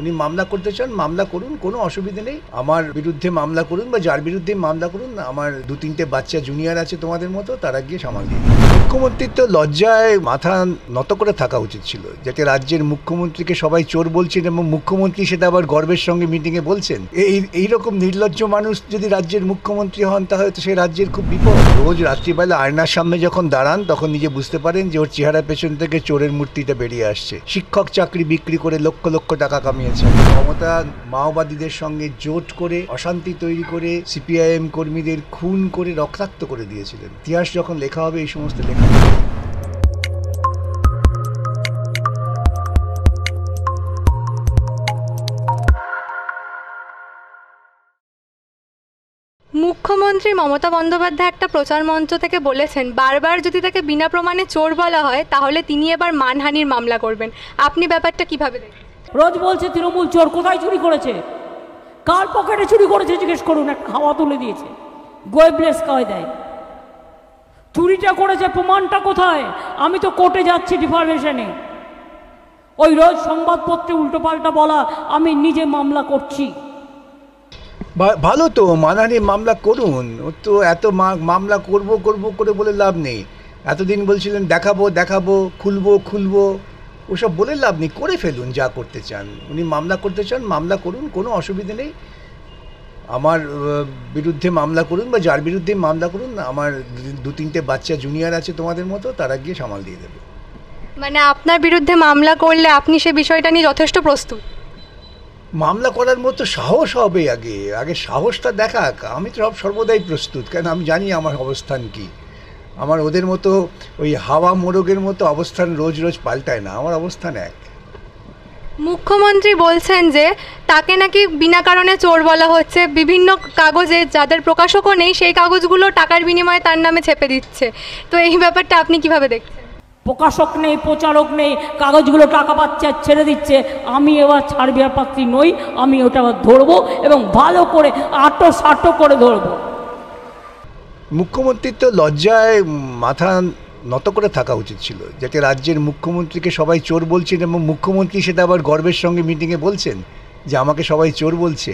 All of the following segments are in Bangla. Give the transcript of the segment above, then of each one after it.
উনি মামলা করতে চান মামলা করুন কোনো অসুবিধে নেই আমার বিরুদ্ধে মামলা করুন বা যার বিরুদ্ধে মামলা করুন আমার দু তিনটে বাচ্চা জুনিয়র আছে তোমাদের মতো তারা গিয়ে সামাল দিন মুখ্যমন্ত্রীর তো লজ্জায় মাথা নত করে থাকা উচিত ছিল যাতে রাজ্যের মুখ্যমন্ত্রীকে সবাই চোর বলছেন এবং মুখ্যমন্ত্রী সেটা আবার গর্বের সঙ্গে মিটিংয়ে বলছেন এই এইরকম নির্লজ্জ মানুষ যদি রাজ্যের মুখ্যমন্ত্রী হন তাহলে তো সে রাজ্যের খুব বিপদ রোজ রাত্রিবেলা আয়নার সামনে যখন দাঁড়ান তখন নিজে বুঝতে পারেন যে ওর চেহারা পেছন থেকে চোরের মূর্তিটা বেরিয়ে আসছে শিক্ষক চাকরি বিক্রি করে লক্ষ লক্ষ টাকা কামিয়ে জানিয়েছেন ক্ষমতা মাওবাদীদের সঙ্গে জোট করে অশান্তি তৈরি করে সিপিআইএম কর্মীদের খুন করে রক্তাক্ত করে দিয়েছিলেন ইতিহাস যখন লেখা হবে এই সমস্ত লেখা মুখ্যমন্ত্রী মমতা বন্দ্যোপাধ্যায় একটা প্রচার মঞ্চ থেকে বলেছেন বারবার যদি তাকে বিনা প্রমাণে চোর বলা হয় তাহলে তিনি এবার মানহানির মামলা করবেন আপনি ব্যাপারটা কিভাবে দেখেন রোজ বলছে তৃণমূল চোর কোথায় চুরি করেছে কার পকেটে চুরি করেছে জিজ্ঞেস করুন একটা হাওয়া তুলে দিয়েছে গোয়েবলেস কয় দেয় চুরিটা করেছে প্রমাণটা কোথায় আমি তো কোর্টে যাচ্ছি ডিফার্মেশনে ওই রোজ সংবাদপত্রে উল্টোপাল্টা বলা আমি নিজে মামলা করছি ভালো তো মানানি মামলা করুন ও তো এত মামলা করব করব করে বলে লাভ নেই এতদিন বলছিলেন দেখাবো দেখাবো খুলবো খুলবো ওসব বলে লাভ নেই করে ফেলুন যা করতে চান উনি মামলা করতে চান মামলা করুন কোনো অসুবিধে নেই আমার বিরুদ্ধে মামলা করুন বা যার বিরুদ্ধে মামলা করুন আমার দু তিনটে বাচ্চা জুনিয়র আছে তোমাদের মতো তারা গিয়ে সামাল দিয়ে দেবে মানে আপনার বিরুদ্ধে মামলা করলে আপনি সে বিষয়টা নিয়ে যথেষ্ট প্রস্তুত মামলা করার মতো সাহস হবে আগে আগে সাহসটা দেখাক আমি তো সব সর্বদাই প্রস্তুত কেন আমি জানি আমার অবস্থান কী আমার ওদের মতো ওই হাওয়া মোরগের মতো অবস্থান রোজ রোজ পাল্টায় না আমার অবস্থান এক মুখ্যমন্ত্রী বলছেন যে তাকে নাকি বিনা কারণে চোর বলা হচ্ছে বিভিন্ন কাগজে যাদের প্রকাশকও নেই সেই কাগজগুলো টাকার বিনিময়ে তার নামে ছেপে দিচ্ছে তো এই ব্যাপারটা আপনি কিভাবে দেখছেন প্রকাশক নেই প্রচারক নেই কাগজগুলো টাকা পাচ্ছে আর ছেড়ে দিচ্ছে আমি এবার ছাড়বিয়ার পাত্রী নই আমি ওটা আবার ধরবো এবং ভালো করে আটো সাটো করে ধরবো মুখ্যমন্ত্রীর তো লজ্জায় মাথা নত করে থাকা উচিত ছিল যাতে রাজ্যের মুখ্যমন্ত্রীকে সবাই চোর বলছেন এবং মুখ্যমন্ত্রী সেটা আবার গর্বের সঙ্গে মিটিংয়ে বলছেন যে আমাকে সবাই চোর বলছে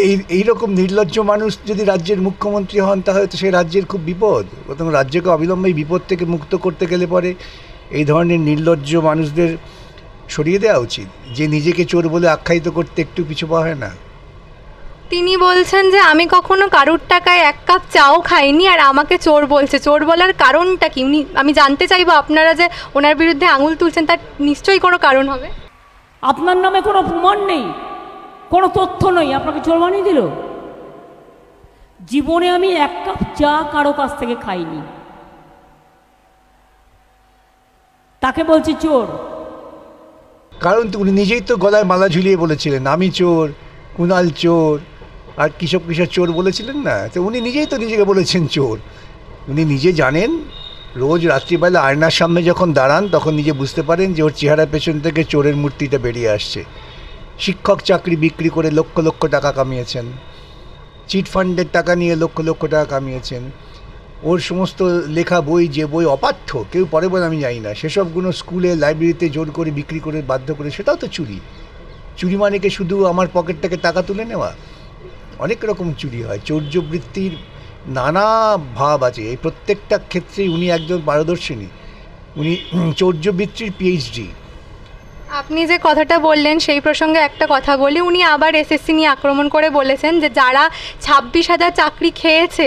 এই এইরকম নির্লজ্জ মানুষ যদি রাজ্যের মুখ্যমন্ত্রী হন তাহলে তো সেই রাজ্যের খুব বিপদ প্রথম রাজ্যকে অবিলম্বে বিপদ থেকে মুক্ত করতে গেলে পরে এই ধরনের নির্লজ্জ মানুষদের সরিয়ে দেওয়া উচিত যে নিজেকে চোর বলে আখ্যায়িত করতে একটু পিছু পা হয় না তিনি বলছেন যে আমি কখনো কারুর টাকায় এক কাপ চাও খাইনি আর আমাকে চোর বলছে চোর বলার কারণটা কি উনি আমি জানতে চাইবো আপনারা যে ওনার বিরুদ্ধে আঙুল তুলছেন তার নিশ্চয়ই কোনো কারণ হবে আপনার নামে কোনো প্রমাণ নেই কোনো তথ্য নেই আপনাকে চোর বানিয়ে দিল জীবনে আমি এক কাপ চা কারো কাছ থেকে খাইনি তাকে বলছি চোর কারণ উনি নিজেই তো গলায় মালা ঝুলিয়ে বলেছিলেন আমি চোর কুনাল চোর আর কৃষক কৃষক চোর বলেছিলেন না তো উনি নিজেই তো নিজেকে বলেছেন চোর উনি নিজে জানেন রোজ রাত্রিবেলা আয়নার সামনে যখন দাঁড়ান তখন নিজে বুঝতে পারেন যে ওর চেহারা পেছন থেকে চোরের মূর্তিটা বেরিয়ে আসছে শিক্ষক চাকরি বিক্রি করে লক্ষ লক্ষ টাকা কামিয়েছেন চিট ফান্ডের টাকা নিয়ে লক্ষ লক্ষ টাকা কামিয়েছেন ওর সমস্ত লেখা বই যে বই অপাঠ্য কেউ পরে বলে আমি জানি না সেসবগুলো স্কুলে লাইব্রেরিতে জোর করে বিক্রি করে বাধ্য করে সেটাও তো চুরি চুরি মানে কি শুধু আমার পকেট থেকে টাকা তুলে নেওয়া অনেক রকম চুরি হয় চৌর্যবৃত্তির নানা ভাব আছে এই প্রত্যেকটা ক্ষেত্রেই উনি একজন পারদর্শিনী উনি চৌর্যবৃত্তির পিএইচডি আপনি যে কথাটা বললেন সেই প্রসঙ্গে একটা কথা বলি উনি আবার এসএসসি নিয়ে আক্রমণ করে বলেছেন যে যারা ছাব্বিশ হাজার চাকরি খেয়েছে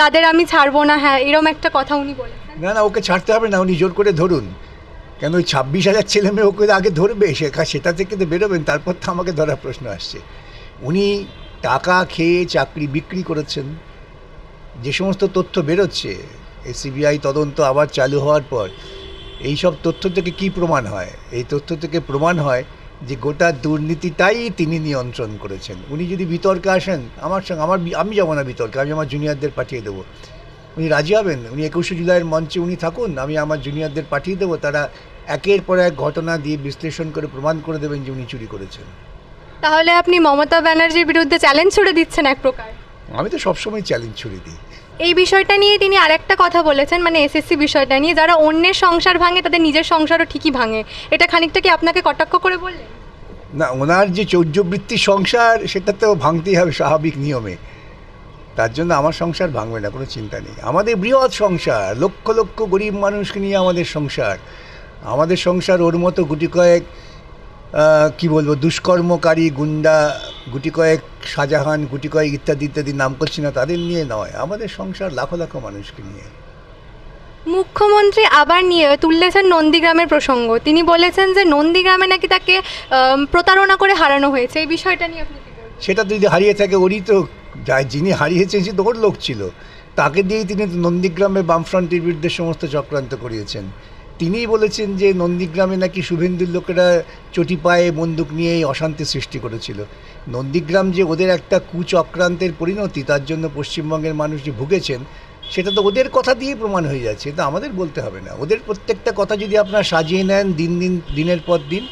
তাদের আমি ছাড়বো না হ্যাঁ এরম একটা কথা উনি বলেন না না ওকে ছাড়তে হবে না উনি জোর করে ধরুন কেন ওই ছাব্বিশ হাজার ছেলে মেয়ে ওকে আগে ধরবে সেটা থেকে তো বেরোবেন তারপর তো আমাকে ধরার প্রশ্ন আসছে উনি টাকা খেয়ে চাকরি বিক্রি করেছেন যে সমস্ত তথ্য বেরোচ্ছে এসিবিআই সিবিআই তদন্ত আবার চালু হওয়ার পর এই সব তথ্য থেকে কি প্রমাণ হয় এই তথ্য থেকে প্রমাণ হয় যে গোটা দুর্নীতিটাই তিনি নিয়ন্ত্রণ করেছেন উনি যদি বিতর্কে আসেন আমার সঙ্গে আমার আমি যাবো না বিতর্কে আমি আমার জুনিয়রদের পাঠিয়ে দেবো উনি রাজি হবেন উনি একুশে জুলাইয়ের মঞ্চে উনি থাকুন আমি আমার জুনিয়রদের পাঠিয়ে দেবো তারা একের পর এক ঘটনা দিয়ে বিশ্লেষণ করে প্রমাণ করে দেবেন যে উনি চুরি করেছেন তাহলে আপনি মমতা ব্যানার্জির বিরুদ্ধে চ্যালেঞ্জ ছুড়ে দিচ্ছেন এক প্রকার আমি তো সবসময় চ্যালেঞ্জ ছুড়ে দিই এই বিষয়টা নিয়ে তিনি আরেকটা কথা বলেছেন মানে এসএসসি বিষয়টা নিয়ে যারা অন্যের সংসার ভাঙে তাদের নিজের সংসারও ঠিকই ভাঙে এটা খানিকটা কি আপনাকে কটাক্ষ করে বললেন না ওনার যে চৌর্যবৃত্তি সংসার সেটা তো ভাঙতেই হবে স্বাভাবিক নিয়মে তার জন্য আমার সংসার ভাঙবে না কোনো চিন্তা নেই আমাদের বৃহৎ সংসার লক্ষ লক্ষ গরিব মানুষকে নিয়ে আমাদের সংসার আমাদের সংসার ওর মতো গুটি কয়েক কি বলবো দুষ্কর্মকারী গুন্ডা গুটি কয়েক শাহজাহান গুটি কয়েক ইত্যাদি ইত্যাদি নাম করছি না তাদের নিয়ে নয় আমাদের সংসার লাখো লাখো মানুষকে নিয়ে মুখ্যমন্ত্রী আবার নিয়ে তুললেছেন নন্দীগ্রামের প্রসঙ্গ তিনি বলেছেন যে নন্দীগ্রামে নাকি তাকে প্রতারণা করে হারানো হয়েছে এই বিষয়টা নিয়ে সেটা যদি হারিয়ে থাকে ওরই তো যাই যিনি হারিয়েছেন সে তোর লোক ছিল তাকে দিয়েই তিনি নন্দীগ্রামে বামফ্রন্টের বিরুদ্ধে সমস্ত চক্রান্ত করিয়েছেন তিনিই বলেছেন যে নন্দীগ্রামে নাকি শুভেন্দুর লোকেরা চটি পায়ে বন্দুক নিয়ে অশান্তি সৃষ্টি করেছিল নন্দীগ্রাম যে ওদের একটা কুচক্রান্তের পরিণতি তার জন্য পশ্চিমবঙ্গের মানুষ যে ভুগেছেন সেটা তো ওদের কথা দিয়ে প্রমাণ হয়ে যাচ্ছে এটা আমাদের বলতে হবে না ওদের প্রত্যেকটা কথা যদি আপনারা সাজিয়ে নেন দিন দিন দিনের পর দিন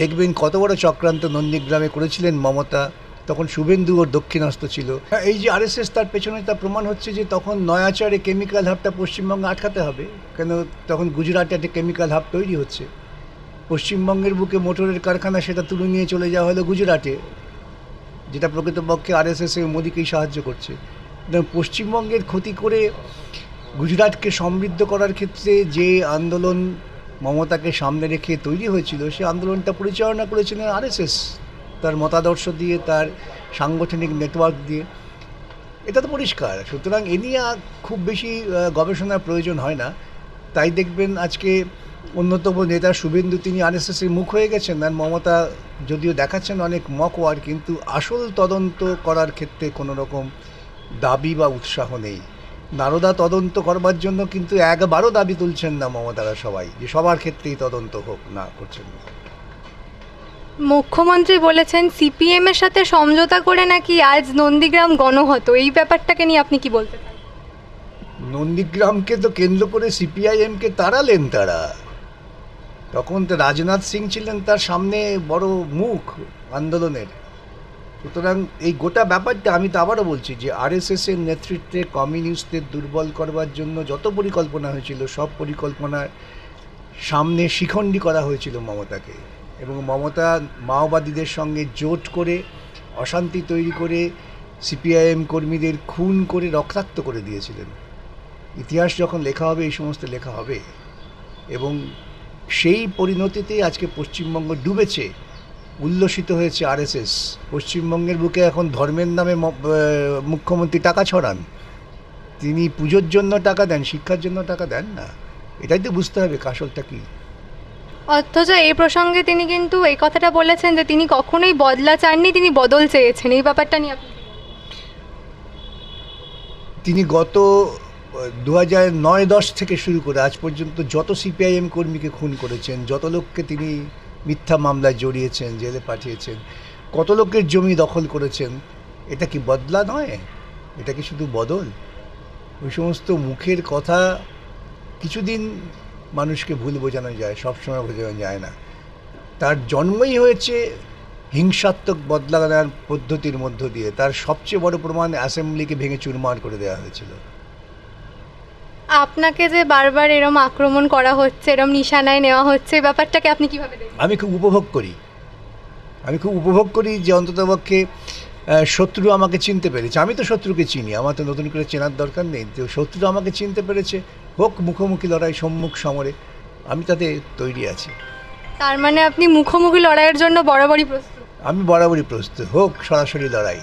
দেখবেন কত বড় চক্রান্ত নন্দীগ্রামে করেছিলেন মমতা তখন শুভেন্দু ওর দক্ষিণাস্ত ছিল এই যে আর তার পেছনে তার প্রমাণ হচ্ছে যে তখন নয়াচারে কেমিক্যাল হাবটা পশ্চিমবঙ্গে আটকাতে হবে কেন তখন গুজরাটে একটা কেমিক্যাল হাব তৈরি হচ্ছে পশ্চিমবঙ্গের বুকে মোটরের কারখানা সেটা তুলে নিয়ে চলে যাওয়া হলো গুজরাটে যেটা প্রকৃতপক্ষে আর এস এস এ মোদীকেই সাহায্য করছে পশ্চিমবঙ্গের ক্ষতি করে গুজরাটকে সমৃদ্ধ করার ক্ষেত্রে যে আন্দোলন মমতাকে সামনে রেখে তৈরি হয়েছিল সে আন্দোলনটা পরিচালনা করেছিলেন এস তার মতাদর্শ দিয়ে তার সাংগঠনিক নেটওয়ার্ক দিয়ে এটা তো পরিষ্কার সুতরাং এ নিয়ে খুব বেশি গবেষণার প্রয়োজন হয় না তাই দেখবেন আজকে অন্যতম নেতা শুভেন্দু তিনি আরএসএসের মুখ হয়ে গেছেন আর মমতা যদিও দেখাচ্ছেন অনেক মকওয়ার কিন্তু আসল তদন্ত করার ক্ষেত্রে কোনো রকম দাবি বা উৎসাহ নেই নারদা তদন্ত করবার জন্য কিন্তু একবারও দাবি তুলছেন না মমতারা সবাই যে সবার ক্ষেত্রেই তদন্ত হোক না করছেন না মুখ্যমন্ত্রী বলেছেন সিপিএম এর সাথে সমঝোতা করে নাকি আজ নন্দীগ্রাম গণহত এই ব্যাপারটাকে নিয়ে আপনি কি বলতে নন্দীগ্রামকে তো কেন্দ্র করে সিপিআইএমকে তাড়ালেন তারা তখন তো রাজনাথ সিং ছিলেন তার সামনে বড় মুখ আন্দোলনের সুতরাং এই গোটা ব্যাপারটা আমি তো আবারও বলছি যে আরএসএস এর নেতৃত্বে কমিউনিস্টদের দুর্বল করবার জন্য যত পরিকল্পনা হয়েছিল সব পরিকল্পনার সামনে শিখণ্ডী করা হয়েছিল মমতাকে এবং মমতা মাওবাদীদের সঙ্গে জোট করে অশান্তি তৈরি করে সিপিআইএম কর্মীদের খুন করে রক্তাক্ত করে দিয়েছিলেন ইতিহাস যখন লেখা হবে এই সমস্ত লেখা হবে এবং সেই পরিণতিতেই আজকে পশ্চিমবঙ্গ ডুবেছে উল্লসিত হয়েছে আরএসএস পশ্চিমবঙ্গের বুকে এখন ধর্মের নামে মুখ্যমন্ত্রী টাকা ছড়ান তিনি পুজোর জন্য টাকা দেন শিক্ষার জন্য টাকা দেন না এটাই তো বুঝতে হবে কাসলটা কী অথচ এই প্রসঙ্গে তিনি কিন্তু এই কথাটা বলেছেন যে তিনি কখনোই বদলা চাননি তিনি বদল চেয়েছেন এই ব্যাপারটা নিয়ে আপনি তিনি গত দু হাজার নয় দশ থেকে শুরু করে আজ পর্যন্ত যত সিপিআইএম কর্মীকে খুন করেছেন যত লোককে তিনি মিথ্যা মামলায় জড়িয়েছেন জেলে পাঠিয়েছেন কত লোকের জমি দখল করেছেন এটা কি বদলা নয় এটা কি শুধু বদল ওই সমস্ত মুখের কথা কিছুদিন মানুষকে ভুল বোঝানো যায় সবসময় বোঝানো যায় না তার জন্মই হয়েছে হিংসাত্মক বদলা নেওয়ার পদ্ধতির মধ্য দিয়ে তার সবচেয়ে বড় প্রমাণ অ্যাসেম্বলিকে ভেঙে চুরমার করে দেওয়া হয়েছিল আপনাকে যে বারবার এরম আক্রমণ করা হচ্ছে এরম নিশানায় নেওয়া হচ্ছে ব্যাপারটাকে আপনি কিভাবে আমি খুব উপভোগ করি আমি খুব উপভোগ করি যে অন্ততপক্ষে শত্রু আমাকে চিনতে পেরেছে আমি তো শত্রুকে চিনি আমার তো নতুন করে চেনার দরকার নেই তো শত্রু আমাকে চিনতে পেরেছে হোক মুখোমুখি লড়াই সম্মুখ সমরে আমি তাতে তৈরি আছি তার মানে আপনি মুখোমুখি লড়াইয়ের জন্য বরাবরই প্রস্তুত আমি বরাবরই প্রস্তুত হোক সরাসরি লড়াই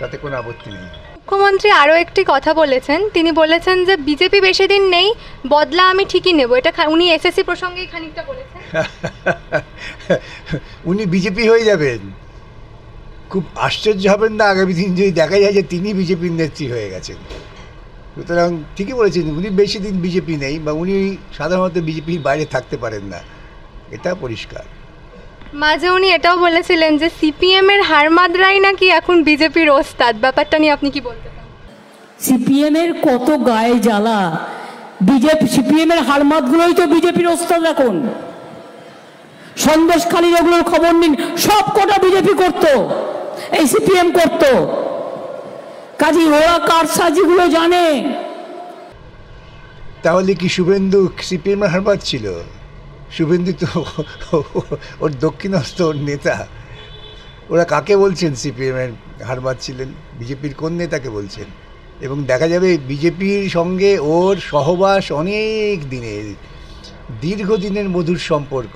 তাতে কোনো আপত্তি নেই মুখ্যমন্ত্রী আরও একটি কথা বলেছেন তিনি বলেছেন যে বিজেপি বেশি দিন নেই বদলা আমি ঠিকই নেব এটা উনি এসএসসি প্রসঙ্গেই খানিকটা বলেছেন উনি বিজেপি হয়ে যাবেন খুব আশ্চর্য হবেন না আগামী দিন যদি দেখা যায় যে তিনি বিজেপির নেত্রী হয়ে গেছেন সুতরাং ঠিকই বলেছেন উনি বেশি দিন বিজেপি নেই বা উনি সাধারণত বিজেপির বাইরে থাকতে পারেন না এটা পরিষ্কার মাঝে উনি এটাও বলেছিলেন যে সিপিএম এর মাদ্রাই নাকি এখন বিজেপির ওস্তাদ ব্যাপারটা নিয়ে আপনি কি বলতে সিপিএম এর কত গায়ে জ্বালা বিজেপি সিপিএম এর হারমাদগুলোই তো বিজেপির ওস্তাদ এখন সন্দেশখালীর ওগুলোর খবর নিন সব কটা বিজেপি করতো এই সিপিএম করতো কাজী ওরা কারসাজিগুলো জানে তাহলে কি শুভেন্দু সিপিএমের হারবার ছিল শুভেন্দু তো ওর দক্ষিণস্থ ওর নেতা ওরা কাকে বলছেন সিপিএমের হারবার ছিলেন বিজেপির কোন নেতাকে বলছেন এবং দেখা যাবে বিজেপির সঙ্গে ওর সহবাস অনেক দিনের দীর্ঘদিনের মধুর সম্পর্ক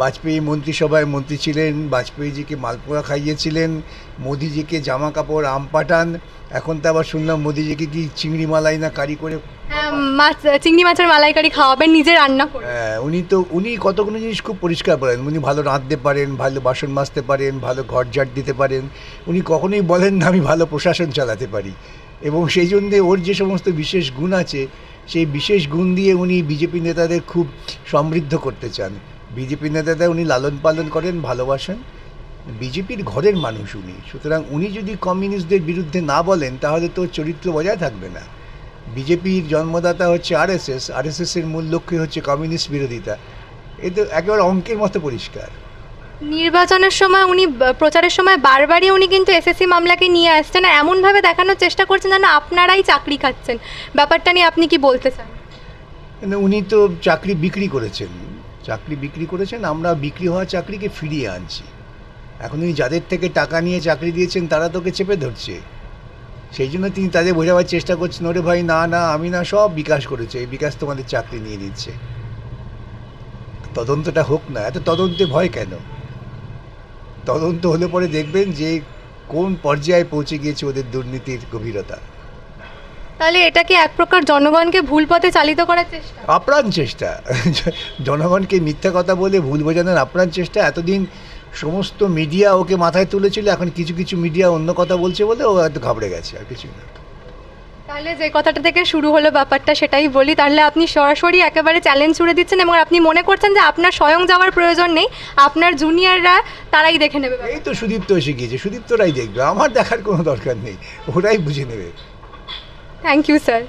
বাজপেয়ী মন্ত্রিসভায় মন্ত্রী ছিলেন বাজপেয়ীজিকে মালপোড়া খাইয়েছিলেন মোদিজিকে জামা কাপড় আম পাঠান এখন তো আবার শুনলাম মোদিজিকে কি চিংড়ি মালাই না কারি করে হ্যাঁ, চিংড়ি মাছের কারি খাওয়াবেন নিজে রান্না হ্যাঁ উনি তো উনি কতগুলো জিনিস খুব পরিষ্কার করেন উনি ভালো রাঁধতে পারেন ভালো বাসন মাজতে পারেন ভালো ঘর ঝাড় দিতে পারেন উনি কখনোই বলেন না আমি ভালো প্রশাসন চালাতে পারি এবং সেই জন্যে ওর যে সমস্ত বিশেষ গুণ আছে সেই বিশেষ গুণ দিয়ে উনি বিজেপি নেতাদের খুব সমৃদ্ধ করতে চান বিজেপি নেতাদের উনি লালন পালন করেন ভালোবাসেন বিজেপির ঘরের মানুষ উনি সুতরাং উনি যদি কমিউনিস্টদের বিরুদ্ধে না বলেন তাহলে তো চরিত্র বজায় থাকবে না বিজেপির জন্মদাতা হচ্ছে আরএসএস আরএসএসের মূল লক্ষ্য হচ্ছে কমিউনিস্ট বিরোধিতা এ তো একেবারে অঙ্কের মতো পরিষ্কার নির্বাচনের সময় উনি প্রচারের সময় বারবারই উনি কিন্তু এসএসসি মামলাকে নিয়ে আসছেন এমনভাবে দেখানোর চেষ্টা করছেন যেন আপনারাই চাকরি খাচ্ছেন ব্যাপারটা নিয়ে আপনি কি বলতে চান উনি তো চাকরি বিক্রি করেছেন চাকরি বিক্রি করেছেন আমরা বিক্রি হওয়া চাকরিকে ফিরিয়ে আনছি এখন উনি যাদের থেকে টাকা নিয়ে চাকরি দিয়েছেন তারা তোকে চেপে ধরছে সেই জন্য তিনি তাদের বোঝাবার চেষ্টা করছেন ওরে ভাই না না আমি না সব বিকাশ করেছে এই বিকাশ তোমাদের চাকরি নিয়ে দিচ্ছে তদন্তটা হোক না এত তদন্তে ভয় কেন তদন্ত হলে পরে দেখবেন যে কোন পর্যায়ে পৌঁছে গিয়েছে ওদের দুর্নীতির গভীরতা তাহলে এটা কি এক প্রকার জনগণকে ভুল পথে চালিত করার চেষ্টা আপ্রাণ চেষ্টা জনগণকে মিথ্যা কথা বলে ভুল বোঝানোর আপ্রাণ চেষ্টা এতদিন সমস্ত মিডিয়া ওকে মাথায় তুলেছিল এখন কিছু কিছু মিডিয়া অন্য কথা বলছে বলে ও হয়তো ঘাবড়ে গেছে আর কিছু না তাহলে যে কথাটা থেকে শুরু হলো ব্যাপারটা সেটাই বলি তাহলে আপনি সরাসরি একেবারে চ্যালেঞ্জ ছুড়ে দিচ্ছেন এবং আপনি মনে করছেন যে আপনার স্বয়ং যাওয়ার প্রয়োজন নেই আপনার জুনিয়ররা তারাই দেখে নেবে এই তো সুদীপ্ত এসে গিয়েছে সুদীপ্তরাই দেখবে আমার দেখার কোনো দরকার নেই ওরাই বুঝে নেবে Thank you, sir.